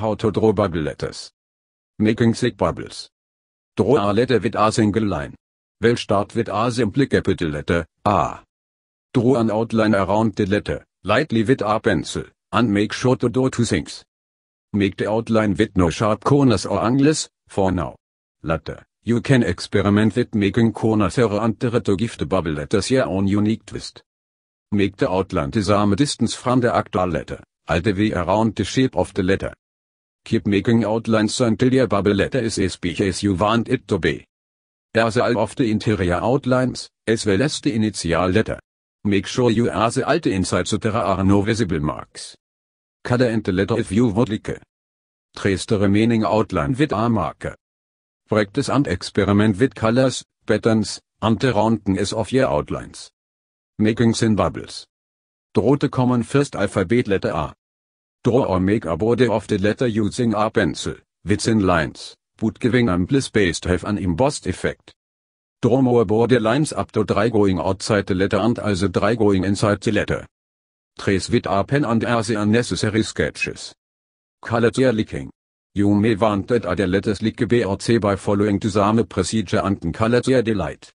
How to draw bubble letters. Making sick bubbles. Draw a letter with a single line. Well start with a simple capital letter, A. Draw an outline around the letter, lightly with a pencil, and make sure to do two things. Make the outline with no sharp corners or angles, for now. Later, you can experiment with making corners around the to give the bubble letters your own unique twist. Make the outline the same distance from the actual letter, as the way around the shape of the letter. Keep making outlines until your bubble letter is as big as you want it to be. Erse all of the interior outlines, as well as the initial letter. Make sure you are the alt inside so there are no visible marks. Color and the letter if you would like. Trace the remaining outline with a marker. Practice and experiment with colors, patterns, and the roundness of your outlines. Making sin bubbles. Draw the common first alphabet letter A. Draw or make a body of the letter using a pencil, with thin lines, would giving ample space to have an embossed effect. Draw more border lines up to three going outside the letter and also three going inside the letter. Trace with a pen and as the unnecessary sketches. Color their licking. You may want that other letters lick B or C by following the same procedure and color their delight.